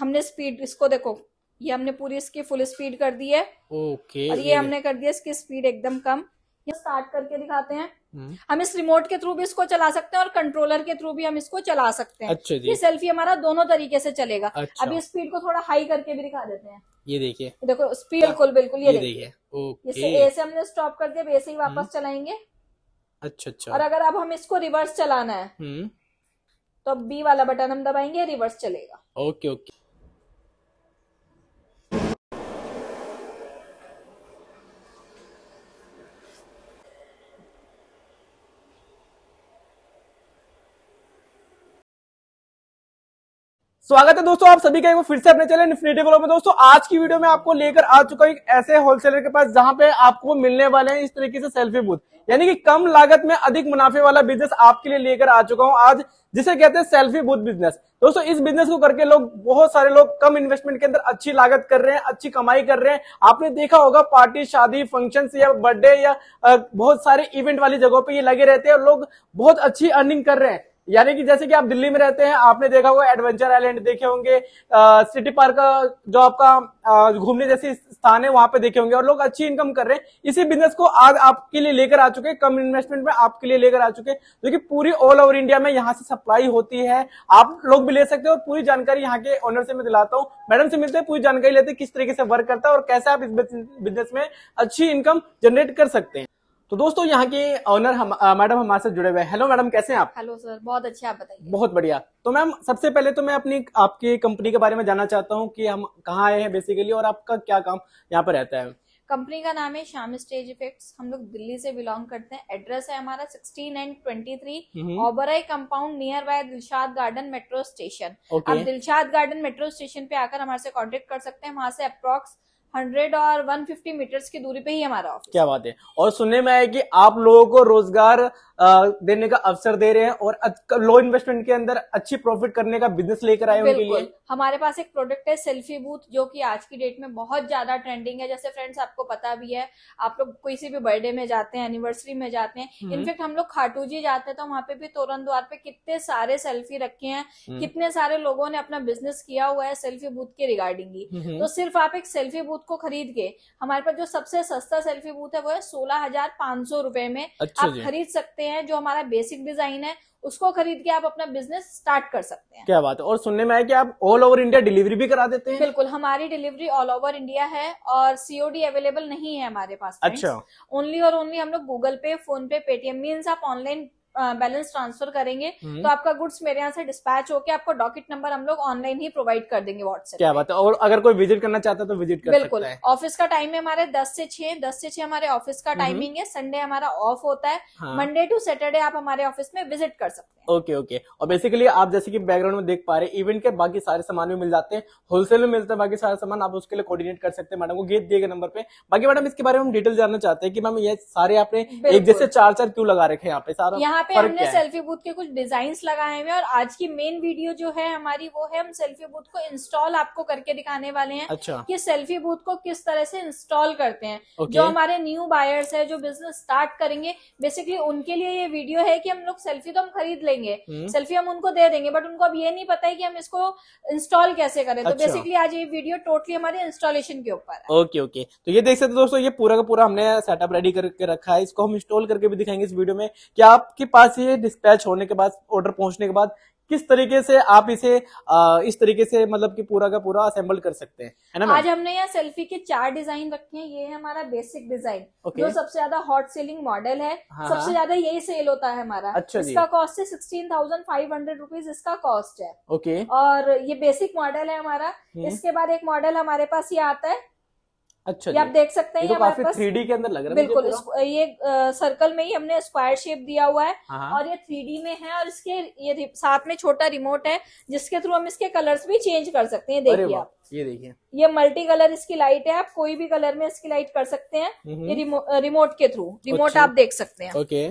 हमने स्पीड इसको देखो ये हमने पूरी इसकी फुल स्पीड कर दी है ओके और ये हमने कर दिया इसकी स्पीड एकदम कम ये स्टार्ट करके दिखाते हैं हम्म। हम इस रिमोट के थ्रू भी इसको चला सकते हैं और कंट्रोलर के थ्रू भी हम इसको चला सकते हैं अच्छा ये सेल्फी हमारा दोनों तरीके से चलेगा अच्छा। अभी स्पीड को थोड़ा हाई करके भी दिखा देते हैं ये देखिए देखो स्पीड बिल्कुल बिल्कुल ये देखिए इससे ए से हमने स्टॉप कर दिया वैसे ही हम्म। वापस चलाएंगे अच्छा अच्छा और अगर अब हम इसको रिवर्स चलाना है हम्म। तो बी वाला बटन हम दबाएंगे रिवर्स चलेगा ओके ओके स्वागत है दोस्तों आप सभी का एक फिर से अपने चैनल इन्फिनेटिव में दोस्तों आज की वीडियो में आपको लेकर आ चुका एक ऐसे होलसेलर के पास जहां पे आपको मिलने वाले हैं इस तरीके से सेल्फी बूथ यानी कि कम लागत में अधिक मुनाफे वाला बिजनेस आपके लिए लेकर आ चुका हूं आज जिसे कहते हैं सेल्फी बूथ बिजनेस दोस्तों इस बिजनेस को करके लोग बहुत सारे लोग कम इन्वेस्टमेंट के अंदर अच्छी लागत कर रहे हैं अच्छी कमाई कर रहे हैं आपने देखा होगा पार्टी शादी फंक्शन या बर्थडे या बहुत सारे इवेंट वाली जगहों पे ये लगे रहते हैं और लोग बहुत अच्छी अर्निंग कर रहे हैं यानी कि जैसे कि आप दिल्ली में रहते हैं आपने देखा होगा एडवेंचर आइलैंड देखे होंगे सिटी पार्क का जो आपका घूमने जैसे स्थान है वहां पे देखे होंगे और लोग अच्छी इनकम कर रहे हैं इसी बिजनेस को आज आपके लिए लेकर आ चुके कम इन्वेस्टमेंट में आपके लिए लेकर आ चुके हैं जो कि पूरी ऑल ओवर इंडिया में यहाँ से सप्लाई होती है आप लोग भी ले सकते हो पूरी जानकारी यहाँ के ऑनर से मैं दिलाता हूँ मैडम से मिलते हैं पूरी जानकारी लेते हैं किस तरीके से वर्क करता है और कैसे आप इस बिजनेस में अच्छी इनकम जनरेट कर सकते हैं तो दोस्तों यहाँ के ऑनर हम मैडम हमारे साथ जुड़े हुए हैं हेलो मैडम कैसे हैं आप हेलो सर बहुत अच्छे आप बताइए बहुत बढ़िया तो मैम सबसे पहले तो मैं अपनी आपकी कंपनी के बारे में जानना चाहता हूँ कि हम कहाँ आए हैं बेसिकली और आपका क्या काम यहाँ पर रहता है कंपनी का नाम है श्याम स्टेज इफेक्ट्स हम लोग दिल्ली से बिलोंग करते हैं एड्रेस है हमारा sixteen and twenty three Oberoi compound near by Dilshad Garden metro station आप दिलशाद गार्डन मेट्रो स्टेशन पे आकर हमारे से कॉन्टेक्ट कर सकते हैं वहाँ से अप्रोक्स हंड्रेड और वन फिफ्टी मीटर्स की दूरी पे ही हमारा ऑफिस क्या बात है और सुनने में आया कि आप लोगों को रोजगार देने का अवसर दे रहे हैं और लो इन्वेस्टमेंट के अंदर अच्छी प्रॉफिट करने का बिजनेस लेकर आए उनके लिए हमारे पास एक प्रोडक्ट है सेल्फी बूथ जो कि आज की डेट में बहुत ज्यादा ट्रेंडिंग है जैसे फ्रेंड्स आपको पता भी है आप लोग किसी भी बर्थडे में जाते हैं एनिवर्सरी में जाते हैं इनफेक्ट हम्म। हम लोग खाटू जी जाते हैं तो वहाँ पे भी तोरण द्वार पे कितने सारे सेल्फी रखे हैं हम्म। कितने सारे लोगों ने अपना बिजनेस किया हुआ है सेल्फी बूथ के रिगार्डिंग ही हम्म। तो सिर्फ आप एक सेल्फी बूथ बूथ को खरीद के हमारे पास जो सबसे सस्ता सेल्फी बूथ है वो है सोलह हजार पांच सौ रुपए में अच्छा आप खरीद सकते हैं जो हमारा बेसिक डिजाइन है उसको खरीद के आप अपना बिजनेस स्टार्ट कर सकते हैं क्या बात है और सुनने में आया कि आप ऑल ओवर इंडिया डिलीवरी भी करा देते हैं बिल्कुल हमारी डिलीवरी ऑल ओवर इंडिया है और सीओडी अवेलेबल नहीं है हमारे पास अच्छा ओनली और ओनली हम लोग Google Pay PhonePe Paytm means आप ऑनलाइन बैलेंस ट्रांसफर करेंगे हम्म। तो आपका गुड्स मेरे यहाँ से डिस्पैच होकर आपको डॉकेट नंबर हम लोग ऑनलाइन ही प्रोवाइड कर देंगे व्हाट्सएप क्या बात है और अगर कोई विजिट करना चाहता है तो विजिट कर बिल्कुल ऑफिस का टाइम है हमारे दस से छह दस से छह हमारे ऑफिस का टाइमिंग हम्म। है संडे हमारा ऑफ होता है मंडे टू सैटरडे आप हमारे ऑफिस में विजिट कर सकते हैं ओके ओके और बेसिकली आप जैसे की बैकग्राउंड में देख पा रहे इवेंट के बाकी सारे सामान भी मिल जाते हैं होलसेल में मिलते हैं बाकी सारे सामान आप उसके लिए कोऑर्डिनेट कर सकते हैं मैडम को गेट दिए गए नंबर पे बाकी मैडम इसके बारे में हम डिटेल जानना चाहते हैं कि मैम ये सारे आपने एक जैसे चार चार क्यों लगा रखे यहाँ पे सारा यहाँ पे हमने सेल्फी बूथ के कुछ डिजाइन लगाए हुए और आज की मेन वीडियो जो है हमारी वो है हम सेल्फी बूथ को इंस्टॉल आपको करके दिखाने वाले हैं अच्छा। कि सेल्फी बूथ को किस तरह से इंस्टॉल करते हैं जो हमारे न्यू बायर्स है जो बिजनेस स्टार्ट करेंगे बेसिकली उनके लिए ये वीडियो है की हम लोग सेल्फी तो हम खरीद लेंगे सेल्फी हम्म। हम उनको दे देंगे बट उनको अब ये नहीं पता है की हम इसको इंस्टॉल कैसे करें तो बेसिकली अच्छा। आज ये वीडियो टोटली हमारे इंस्टॉलेशन के ऊपर ओके ओके तो ये देख सकते दोस्तों ये पूरा का पूरा हमने सेटअप रेडी करके रखा है इसको हम इंस्टॉल करके भी दिखाएंगे इस वीडियो में कि आपके पास ये डिस्पैच होने के बाद ऑर्डर पहुंचने के बाद किस तरीके से आप इसे आ, इस तरीके से मतलब कि पूरा का पूरा असेंबल कर सकते हैं है ना आज हमने यहाँ सेल्फी के चार डिजाइन रखे हैं ये है हमारा बेसिक डिजाइन okay. जो सबसे ज्यादा हॉट सेलिंग मॉडल है हाँ, सबसे हाँ। ज्यादा यही सेल होता है हमारा अच्छा इसका कॉस्ट है sixteen thousand five hundred rupees इसका कॉस्ट है ओके okay. और ये बेसिक मॉडल है हमारा हम्म। इसके बाद एक मॉडल हमारे पास ये आता है अच्छा ये आप देख सकते हैं ये तो काफी थ्री के अंदर लग रहा है बिल्कुल ये सर्कल में ही हमने स्क्वायर शेप दिया हुआ है हाँ, हाँ। और ये थ्री डी में है और इसके ये साथ में छोटा रिमोट है जिसके थ्रू हम इसके कलर्स भी चेंज कर सकते हैं देखिए आप ये देखिए ये मल्टी कलर इसकी लाइट है आप कोई भी कलर में इसकी लाइट कर सकते हैं ये रिमो, हम्म। रिमोट के थ्रू अच्छा। रिमोट आप देख सकते हैं ओके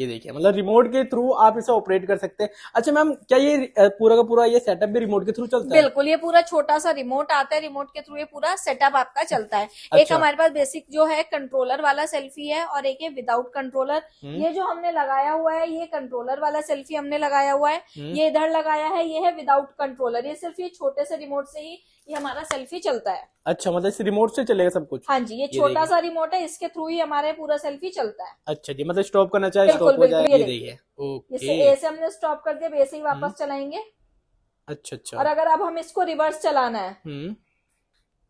ये देखिए मतलब रिमोट के थ्रू आप इसे ऑपरेट कर सकते हैं अच्छा मैम क्या ये पूरा का पूरा ये सेटअप भी रिमोट के थ्रू चलता है बिल्कुल ये पूरा छोटा सा रिमोट आता है रिमोट के थ्रू ये पूरा सेटअप आपका चलता है अच्छा। एक हमारे पास बेसिक जो है कंट्रोलर वाला सेल्फी है और एक है विदाउट कंट्रोलर हम्म। ये जो हमने लगाया हुआ है ये कंट्रोलर वाला सेल्फी हमने लगाया हुआ है हम्म। ये इधर लगाया है ये है विदाउट कंट्रोलर ये सिर्फ ये छोटे से रिमोट से ही ये हमारा सेल्फी चलता है अच्छा मतलब इस रिमोट से चलेगा सब कुछ हाँ जी ये, ये छोटा सा रिमोट है इसके थ्रू ही हमारे पूरा सेल्फी चलता है अच्छा जी मतलब स्टॉप करना चाहे स्टॉप हो जाए ये देखिए हमने स्टॉप कर दिया बे ही हम्म। वापस चलाएंगे अच्छा अच्छा और अगर अब हम इसको रिवर्स चलाना है हम्म।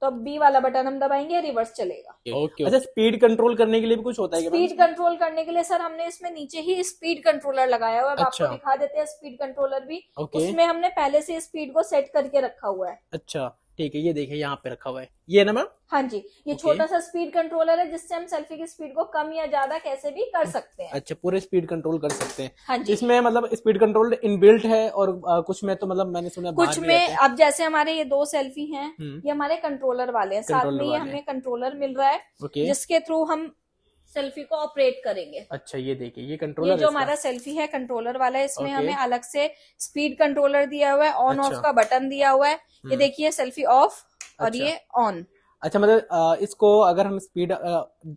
तो अब बी वाला बटन हम दबाएंगे रिवर्स चलेगा ओके अच्छा स्पीड कंट्रोल करने के लिए भी कुछ होता है स्पीड कंट्रोल करने के लिए सर हमने इसमें नीचे ही स्पीड कंट्रोलर लगाया हुआ है अच्छा। आपको दिखा देते हैं स्पीड कंट्रोलर भी उसमें हमने पहले से स्पीड को सेट करके रखा हुआ है अच्छा ठीक है ये देखिए यहाँ पे रखा हुआ है ये ना मैम हाँ जी ये छोटा सा स्पीड कंट्रोलर है जिससे हम सेल्फी की स्पीड को कम या ज्यादा कैसे भी कर सकते हैं अच्छा पूरे स्पीड कंट्रोल कर सकते हैं हाँ जी इसमें मतलब स्पीड कंट्रोल इनबिल्ट है और आ, कुछ में तो मतलब मैंने सुना कुछ में अब जैसे हमारे ये दो सेल्फी है हम्म। ये हमारे कंट्रोलर वाले हैं साथ में ये हमें कंट्रोलर मिल रहा है जिसके थ्रू हम सेल्फी को ऑपरेट करेंगे अच्छा ये देखिए ये कंट्रोलर ये जो हमारा सेल्फी है कंट्रोलर वाला है इसमें हमें अलग से स्पीड कंट्रोलर दिया हुआ है ऑन ऑफ अच्छा। का बटन दिया हुआ है ये हम्म। देखिए सेल्फी ऑफ और अच्छा। ये ऑन अच्छा मतलब इसको अगर हम स्पीड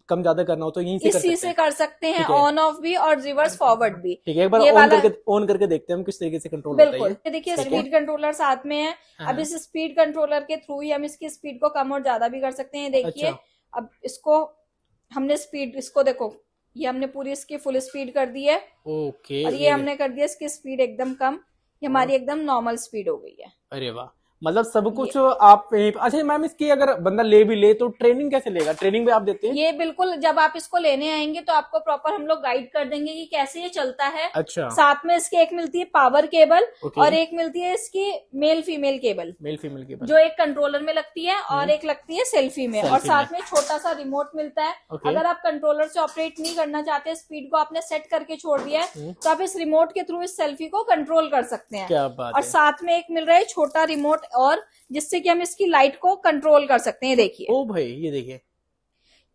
कम ज्यादा करना हो तो यहीं से इसी कर से कर सकते हैं ऑन ऑफ भी और रिवर्स अच्छा। फॉरवर्ड भी ठीक है एक बार ऑन करके ऑन करके देखते हैं हम किस तरीके से कंट्रोल बिल्कुल देखिए स्पीड कंट्रोलर साथ में है हाँ। अब हाँ। इस स्पीड कंट्रोलर के थ्रू ही हम इसकी स्पीड को कम और ज्यादा भी कर सकते हैं देखिए अब इसको हमने स्पीड इसको देखो ये हमने पूरी इसकी फुल स्पीड कर दी है ओके और ये हमने कर दिया इसकी स्पीड एकदम कम ये हमारी हाँ। एकदम नॉर्मल स्पीड हो गई है अरे वाह मतलब सब कुछ आप अच्छा मैम इसकी अगर बंदा ले भी ले तो ट्रेनिंग कैसे लेगा ट्रेनिंग भी आप देते हैं ये बिल्कुल जब आप इसको लेने आएंगे तो आपको प्रॉपर हम लोग गाइड कर देंगे कि कैसे ये चलता है अच्छा साथ में इसकी एक मिलती है पावर केबल और एक मिलती है इसकी male female cable male female cable जो एक कंट्रोलर में लगती है और hmm। एक लगती है सेल्फी में और साथ में छोटा सा रिमोट मिलता है अगर आप कंट्रोलर से ऑपरेट नहीं करना चाहते स्पीड को आपने सेट करके छोड़ दिया है hmm। तो आप इस रिमोट के थ्रू इस सेल्फी को कंट्रोल कर सकते हैं और साथ में एक मिल रहा है छोटा रिमोट और जिससे कि हम इसकी लाइट को कंट्रोल कर सकते हैं देखिए ओ भाई ये देखिए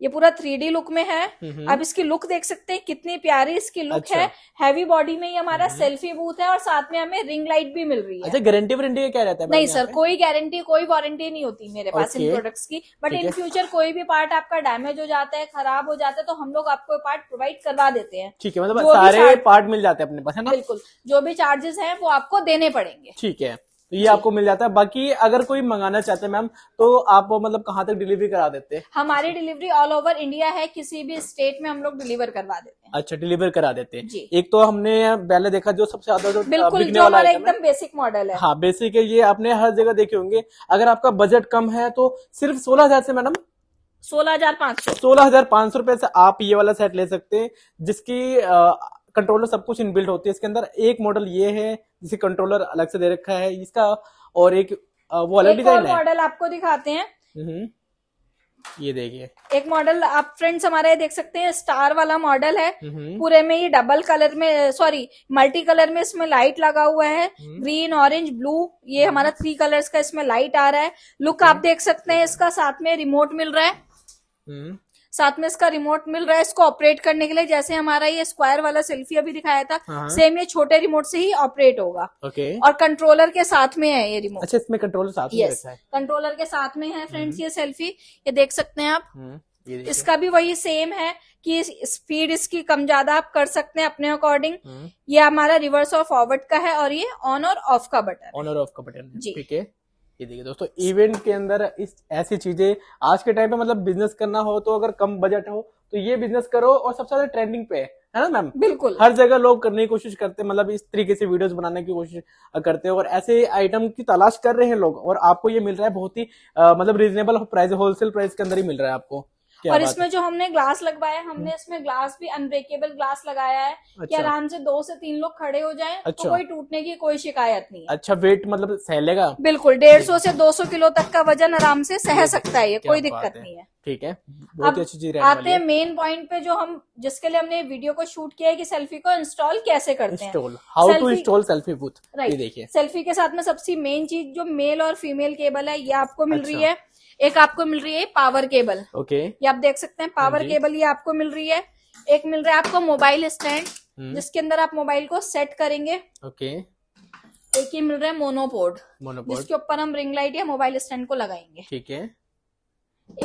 ये पूरा थ्री लुक में है आप इसकी लुक देख सकते हैं कितनी प्यारी इसकी लुक अच्छा। है हैवी बॉडी में ही हमारा सेल्फी बूथ है और साथ में हमें रिंग लाइट भी मिल रही है अच्छा गारंटी वारंटी क्या रहता है नहीं सर कोई गारंटी कोई वारंटी नहीं होती मेरे पास इन प्रोडक्ट्स की बट इन फ्यूचर कोई भी पार्ट आपका डैमेज हो जाता है खराब हो जाता है तो हम लोग आपको पार्ट प्रोवाइड करवा देते हैं ठीक है मतलब सारे पार्ट मिल जाते हैं अपने पास बिल्कुल जो भी चार्जेस है वो आपको देने पड़ेंगे ठीक है तो ये आपको मिल जाता है बाकी अगर कोई मंगाना चाहते हैं मैम तो आप मतलब कहाँ तक डिलीवरी करा देते हैं हमारी डिलीवरी ऑल ओवर इंडिया है किसी भी स्टेट में हम लोग डिलीवर करवा देते हैं अच्छा डिलीवर करा देते हैं एक तो हमने पहले देखा जो सबसे ज्यादा जो बिल्कुल जो हमारा एकदम बेसिक मॉडल है हाँ बेसिक है ये आपने हर जगह देखे होंगे अगर आपका बजट कम है तो सिर्फ सोलह हजार से मैडम सोलह हजार पाँच सौ सोलह हजार पाँच सौ रूपये से आप ये वाला सेट ले सकते हैं जिसकी कंट्रोलर सब कुछ इनबिल्ट होती है इसके अंदर एक मॉडल ये है जिसे कंट्रोलर अलग से दे रखा है इसका और एक वो अलग डिजाइन है मॉडल आपको दिखाते हैं हम्म, ये देखिए एक मॉडल आप फ्रेंड्स हमारा ये देख सकते हैं स्टार वाला मॉडल है हम्म। पूरे में ये डबल कलर में सॉरी मल्टी कलर में इसमें लाइट लगा हुआ है ग्रीन ऑरेंज ब्लू ये हम्म। हमारा थ्री कलर्स का इसमें लाइट आ रहा है लुक आप देख सकते हैं इसका साथ में रिमोट मिल रहा है साथ में इसका रिमोट मिल रहा है इसको ऑपरेट करने के लिए जैसे हमारा ये स्क्वायर वाला सेल्फी अभी दिखाया था हाँ। सेम हाँ। ये छोटे रिमोट से ही ऑपरेट होगा ओके और कंट्रोलर के साथ में है ये रिमोट अच्छा इसमें कंट्रोलर साथ में है कंट्रोलर के साथ में है फ्रेंड्स हम्म। ये सेल्फी ये देख सकते हैं आप हम्म, इसका भी वही सेम है कि स्पीड इसकी कम ज्यादा आप कर सकते हैं अपने अकॉर्डिंग हम्म। ये हमारा रिवर्स और फॉरवर्ड का है और ये ऑन और ऑफ का बटन ऑन और ऑफ का बटन जी ठीक है ये देखिए दोस्तों इवेंट के अंदर इस ऐसी चीजें आज के टाइम पे मतलब बिजनेस करना हो तो अगर कम बजट हो तो ये बिजनेस करो और सबसे ज्यादा ट्रेंडिंग पे है ना मैम बिल्कुल हर जगह लोग करने की कोशिश करते हैं मतलब इस तरीके से वीडियोस बनाने की कोशिश करते हैं और ऐसे आइटम की तलाश कर रहे हैं लोग और आपको ये मिल रहा है बहुत ही मतलब रीजनेबल प्राइस होलसेल प्राइस के अंदर ही मिल रहा है आपको और इसमें जो हमने ग्लास लगवाया हम्म। हमने इसमें ग्लास भी अनब्रेकेबल ग्लास लगाया है अच्छा। कि आराम से दो से तीन लोग खड़े हो जाए तो अच्छा। तो कोई टूटने की कोई शिकायत नहीं है अच्छा वेट मतलब सहलेगा बिल्कुल डेढ़ सौ से दो सौ किलो तक का वजन आराम से सह सकता है ये कोई दिक्कत नहीं है ठीक है बहुत अच्छी चीज आते हैं मेन पॉइंट पे जो हम जिसके लिए हमने वीडियो को शूट किया है कि सेल्फी को इंस्टॉल कैसे करते हैं how to install selfie booth देखिए सेल्फी के साथ में सबसे मेन चीज जो मेल और फीमेल केबल है ये आपको मिल अच्छा। रही है एक आपको मिल रही है पावर केबल ओके ये आप देख सकते हैं पावर हाँ केबल ये आपको मिल रही है एक मिल रहा है आपको मोबाइल स्टैंड हम्म। जिसके अंदर आप मोबाइल को सेट करेंगे ओके एक ये मिल रहा है मोनोपोर्ड मोनोपोर्ड जिसके ऊपर हम रिंग लाइट या मोबाइल स्टैंड को लगाएंगे ठीक है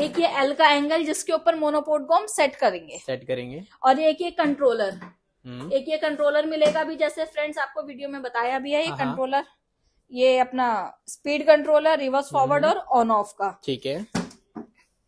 एक ये एल का एंगल जिसके ऊपर मोनोपोर्ड को हम सेट करेंगे सेट करेंगे और एक ये कंट्रोलर हम्म। एक ये कंट्रोलर मिलेगा भी जैसे फ्रेंड्स आपको वीडियो में बताया भी है ये कंट्रोलर हाँ, हाँ। ये अपना स्पीड कंट्रोल है रिवर्स फॉरवर्ड और ऑन ऑफ का ठीक है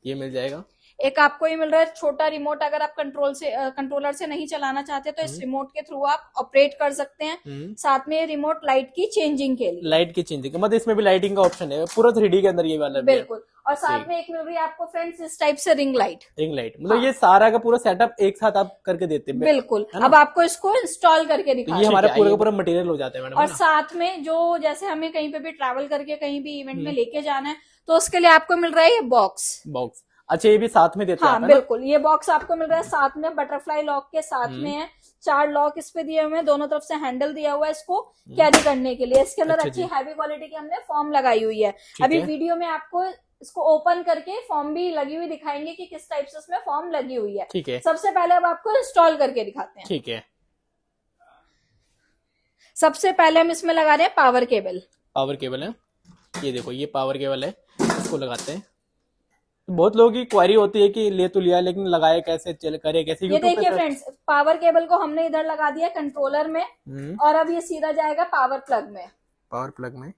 ये मिल जाएगा एक आपको ये मिल रहा है छोटा रिमोट अगर आप कंट्रोल से कंट्रोलर से नहीं चलाना चाहते तो इस रिमोट हम्म। के थ्रू आप ऑपरेट कर सकते हैं हम्म। साथ में ये रिमोट लाइट की चेंजिंग के लिए लाइट की चेंजिंग मतलब इसमें भी लाइटिंग का ऑप्शन है पूरा थ्री के अंदर ये वाला बिल्कुल और साथ में एक मिल रही है आपको फ्रेंड्स इस टाइप से रिंग लाइट रिंग लाइट मतलब हाँ। ये सारा का पूरा सेटअप एक साथ आप करके देते हैं बिल्कुल अब आपको इसको इंस्टॉल करके दिखा तो ये हमारा पूरा का पूरा मटेरियल हो जाता है और साथ में जो जैसे हमें कहीं पे भी ट्रैवल करके कहीं भी इवेंट में हम्म। लेके जाना है तो उसके लिए आपको मिल रहा है ये बॉक्स बॉक्स अच्छा ये भी साथ में देते हाँ, हैं बिल्कुल ये बॉक्स आपको मिल रहा है साथ में बटरफ्लाई लॉक के साथ हम्म। में है चार लॉक इस पे दिए हुए हैं दोनों तरफ से हैंडल दिया हुआ है इसको कैरी हम्म। करने के लिए इसके अंदर अच्छा अच्छी हैवी क्वालिटी की हमने फॉर्म लगाई हुई है अभी वीडियो में आपको इसको ओपन करके फॉर्म भी लगी हुई दिखाएंगे कि किस टाइप से इसमें फॉर्म लगी हुई है ठीक है सबसे पहले अब आपको इंस्टॉल करके दिखाते हैं ठीक है सबसे पहले हम इसमें लगा रहे हैं पावर केबल पावर केबल है ये देखो ये पावर केबल है इसको लगाते हैं बहुत लोगों की क्वारी होती है कि ले तो लिया लेकिन लगाए कैसे चल करे कैसे ये देखिए फ्रेंड्स पावर केबल को हमने इधर लगा दिया कंट्रोलर में हम्म। और अब ये सीधा जाएगा पावर प्लग में पावर प्लग में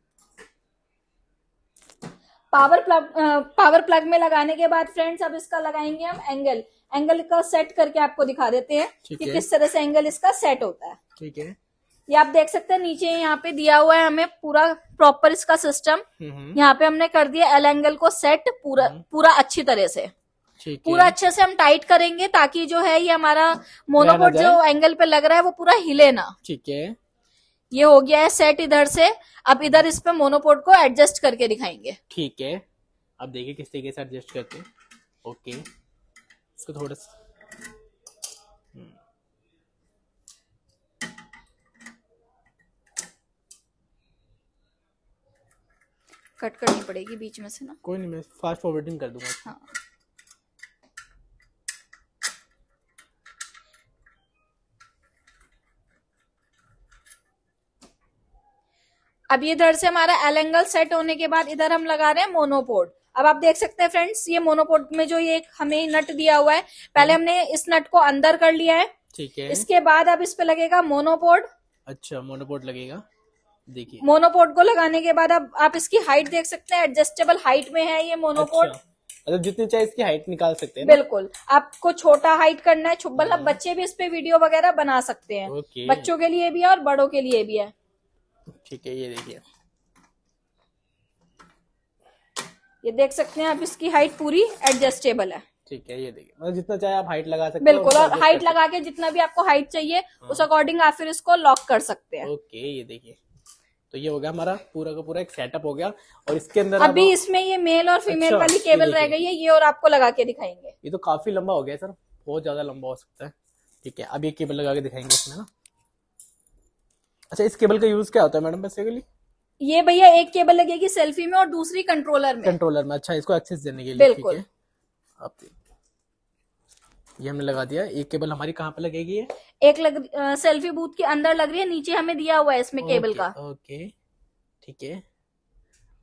पावर प्लग पावर प्लग में लगाने के बाद फ्रेंड्स अब इसका लगाएंगे हम एंगल एंगल का सेट करके आपको दिखा देते हैं कि किस तरह से एंगल इसका सेट होता है ठीक है ये आप देख सकते हैं नीचे यहाँ पे दिया हुआ है हमें पूरा प्रॉपर इसका सिस्टम हम्म, हम्म। यहाँ पे हमने कर दिया एल एंगल को सेट पूरा हम्म। पूरा अच्छी तरह से पूरा अच्छे से हम टाइट करेंगे ताकि जो है ये हमारा मोनोकोट जो एंगल पे लग रहा है वो पूरा हिले ना ठीक है ये हो गया है सेट इधर से अब इधर इस पे मोनोपोट को एडजस्ट करके दिखाएंगे ठीक है अब देखिए किस तरीके से एडजस्ट करते हैं ओके इसको थोड़ा सा कट करनी पड़ेगी बीच में से ना कोई नहीं मैं फास्ट फॉरवर्डिंग कर दूंगा हाँ अब इधर से हमारा एल एंगल सेट होने के बाद इधर हम लगा रहे हैं मोनोपोड अब आप देख सकते हैं फ्रेंड्स ये मोनोपोड में जो ये हमें नट दिया हुआ है पहले हमने इस नट को अंदर कर लिया है ठीक है इसके बाद अब इस पे लगेगा मोनोपोड अच्छा मोनोपोड लगेगा देखिए मोनोपोर्ट को लगाने के बाद अब आप इसकी हाइट देख सकते हैं एडजस्टेबल हाइट में है ये मोनोपोर्ट अच्छा। मतलब जितनी चाहे इसकी हाइट निकाल सकते हैं बिल्कुल आपको छोटा हाइट करना है मतलब हाँ। बच्चे भी इस पे वीडियो वगैरह बना सकते हैं बच्चों के लिए भी है और बड़ों के लिए भी है ठीक है ये देखिए ये देख सकते हैं आप इसकी हाइट पूरी एडजस्टेबल है ठीक है ये देखिए मतलब जितना चाहे आप हाइट लगा सकते हैं बिल्कुल और, और हाइट लगा के जितना भी आपको हाइट चाहिए हाँ। उस अकॉर्डिंग आप फिर इसको लॉक कर सकते हैं ओके ये देखिए तो ये हो गया हमारा पूरा का पूरा एक सेटअप हो गया और इसके अंदर अभी इसमें ये मेल और फीमेल अच्छा, वाली केबल रह गई है ये और आपको लगा के दिखाएंगे ये तो काफी लंबा हो गया सर बहुत ज्यादा लंबा हो सकता है ठीक है अब ये केबल लगा के दिखाएंगे इसमें ना अच्छा इस केबल का यूज क्या होता है मैडम बेसिकली ये भैया एक केबल लगेगी सेल्फी में और दूसरी कंट्रोलर में कंट्रोलर में अच्छा इसको एक्सेस देने के लिए बिल्कुल आप ये हमने लगा दिया एक केबल हमारी कहाँ पे लगेगी एक लग आ, सेल्फी बूथ के अंदर लग रही है नीचे हमें दिया हुआ है इसमें केबल का ओके ठीक है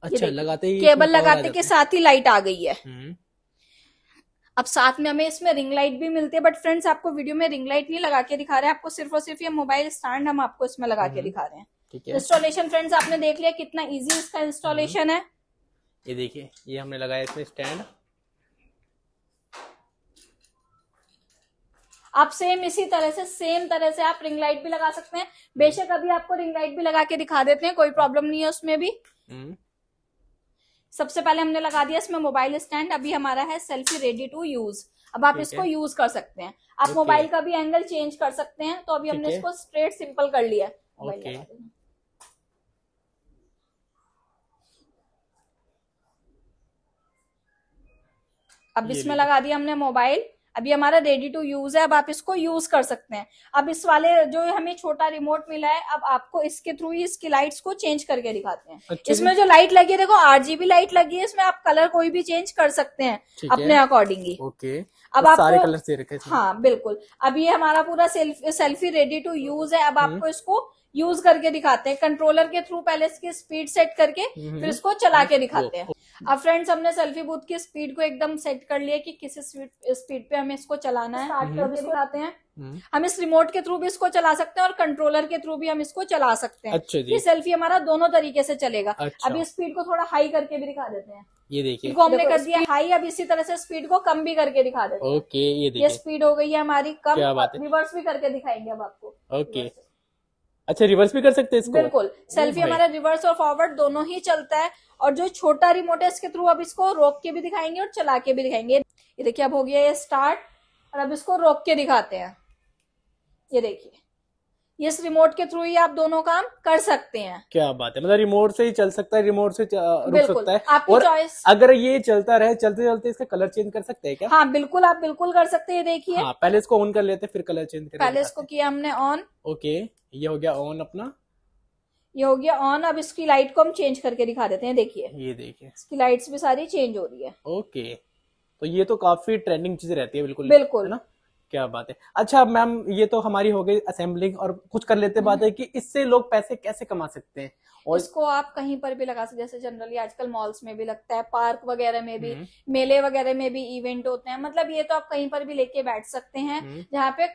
अच्छा लगाते ही केबल लगाते के साथ ही लाइट आ गई है हम्म। अब साथ में हमें इसमें रिंग लाइट भी मिलती है बट फ्रेंड्स आपको वीडियो में रिंग लाइट नहीं लगा के दिखा रहे हैं आपको सिर्फ और सिर्फ ये मोबाइल स्टैंड हम आपको इसमें लगा के हम्म। दिखा रहे हैं इंस्टॉलेशन फ्रेंड्स आपने देख लिया कितना इजी इसका इंस्टॉलेशन हम्म। है ये देखिए ये हमने लगाया इसमें स्टैंड आप सेम इसी तरह से सेम तरह से आप रिंग लाइट भी लगा सकते हैं बेशक अभी आपको रिंग लाइट भी लगा के दिखा देते हैं कोई प्रॉब्लम नहीं है उसमें भी हम्म। सबसे पहले हमने लगा दिया इसमें मोबाइल स्टैंड अभी हमारा है सेल्फी रेडी टू यूज अब आप इसको यूज कर सकते हैं आप मोबाइल का भी एंगल चेंज कर सकते हैं तो अभी हमने इसको स्ट्रेट सिंपल कर लिया अब इसमें लगा दिया हमने मोबाइल अभी हमारा रेडी टू यूज है अब आप इसको यूज कर सकते हैं अब इस वाले जो हमें छोटा रिमोट मिला है अब आपको इसके थ्रू ही इसकी लाइट्स को चेंज करके दिखाते हैं अच्छा इसमें जो लाइट लगी है देखो आरजीबी लाइट लगी है इसमें आप कलर कोई भी चेंज कर सकते हैं अपने अकॉर्डिंगली ओके अब आप सारे कलर दे रखे हाँ बिल्कुल अब ये हमारा पूरा सेल्फी रेडी टू यूज है अब हम्म। आपको इसको यूज करके दिखाते हैं कंट्रोलर के थ्रू पहले इसकी स्पीड सेट करके हम्म। फिर इसको चला के हम्म। दिखाते हैं अब फ्रेंड्स हमने सेल्फी बूथ की स्पीड को एकदम सेट कर लिया कि किस स्पीड पे हमें इसको चलाना है स्टार्ट कर हैं हम्म। हम इस रिमोट के थ्रू भी इसको चला सकते हैं और कंट्रोलर के थ्रू भी हम इसको चला सकते हैं अच्छा ये सेल्फी हमारा दोनों तरीके से चलेगा अच्छा। अभी स्पीड को थोड़ा हाई करके भी दिखा देते हैं ये देखिए इसको हमने कर दिया हाई अब इसी तरह से स्पीड को कम भी करके दिखा देते हैं ओके ये देखिए स्पीड हो गई है हमारी कम रिवर्स भी करके दिखाएंगे अब आपको ओके अच्छा रिवर्स भी कर सकते हैं इसको बिल्कुल सेल्फी oh हमारा रिवर्स और फॉरवर्ड दोनों ही चलता है और जो छोटा रिमोट है इसके थ्रू अब इसको रोक के भी दिखाएंगे और चला के भी दिखाएंगे ये देखिए अब हो गया ये स्टार्ट और अब इसको रोक के दिखाते हैं ये देखिए इस रिमोट के थ्रू ही आप दोनों काम कर सकते हैं क्या बात है मतलब रिमोट से ही चल सकता है रिमोट से रुक सकता है आपकी और अगर ये चलता रहे चलते चलते इसका कलर चेंज कर सकते हैं क्या हाँ बिल्कुल आप बिल्कुल कर सकते हैं देखिए हाँ, पहले इसको ऑन कर लेते हैं फिर कलर चेंज कर पहले इसको किया हमने ऑन ओके ये हो गया ऑन अपना ये हो गया ऑन अब इसकी लाइट को हम चेंज करके दिखा देते हैं देखिए ये देखिए इसकी लाइट्स भी सारी चेंज हो रही है ओके तो ये तो काफी ट्रेंडिंग चीज रहती है बिल्कुल बिल्कुल ना क्या बात है अच्छा मैम ये तो हमारी हो गई असेंबलिंग और कुछ कर लेते बात है हम्म। कि इससे लोग पैसे कैसे कमा सकते हैं और इसको आप कहीं पर भी लगा सकते जैसे जनरली आजकल मॉल्स में भी लगता है पार्क वगैरह में भी हम्म। मेले वगैरह में भी इवेंट होते हैं मतलब ये तो आप कहीं पर भी लेके बैठ सकते हैं हम्म। जहाँ पे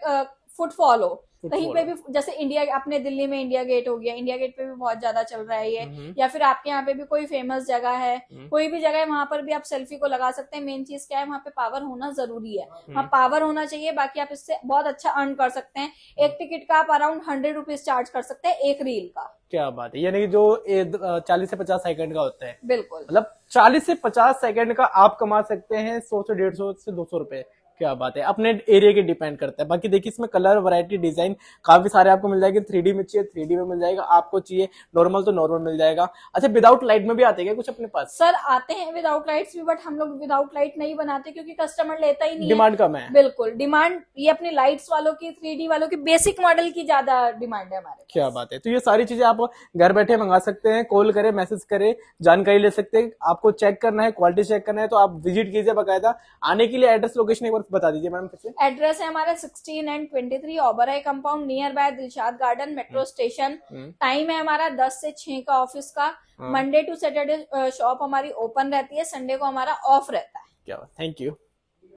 फुटफॉल हो कहीं पे भी जैसे इंडिया अपने दिल्ली में इंडिया गेट हो गया इंडिया गेट पे भी बहुत ज्यादा चल रहा है ये हम्म, हम्म। या फिर आपके यहाँ पे भी कोई फेमस जगह है हम्म। कोई भी जगह है वहां पर भी आप सेल्फी को लगा सकते हैं मेन चीज क्या है वहाँ पे पावर होना जरूरी है वहाँ पावर होना चाहिए बाकी आप इससे बहुत अच्छा अर्न कर सकते हैं एक टिकट का आप अराउंड हंड्रेड रुपीज चार्ज कर सकते हैं एक रील का क्या बात है यानी कि जो चालीस से पचास सेकंड का होता है बिल्कुल मतलब चालीस से पचास सेकंड का आप कमा सकते हैं सौ से डेढ़ सौ से दो सौ रूपये क्या बात है अपने एरिया के डिपेंड करता है बाकी देखिए इसमें कलर वैरायटी डिजाइन काफी सारे आपको मिल जाएगी थ्री में चाहिए थ्री में मिल जाएगा आपको चाहिए नॉर्मल तो नॉर्मल मिल जाएगा अच्छा विदाउट लाइट में भी आते हैं कुछ अपने पास सर आते हैं विदाउट लाइट्स भी बट हम लोग विदाउट लाइट नहीं बनाते क्योंकि कस्टमर लेता ही नहीं डिमांड कम है बिल्कुल डिमांड ये अपने लाइट्स वालों की थ्री वालों की बेसिक मॉडल की ज्यादा डिमांड है हमारे क्या बात है तो ये सारी चीजें आप घर बैठे मंगा सकते हैं कॉल करें मैसेज करें जानकारी ले सकते हैं आपको चेक करना है क्वालिटी चेक करना है तो आप विजिट कीजिए बकायदा आने के लिए एड्रेस लोकेशन एक बार बता दीजिए मैडम फिर से एड्रेस है हमारा sixteen and twenty three Oberoi compound near by Dilshad Garden metro हम्म। स्टेशन हम्म। टाइम है हमारा दस से छह का ऑफिस का हाँ। मंडे टू सैटरडे शॉप हमारी ओपन रहती है संडे को हमारा ऑफ रहता है क्या थैंक यू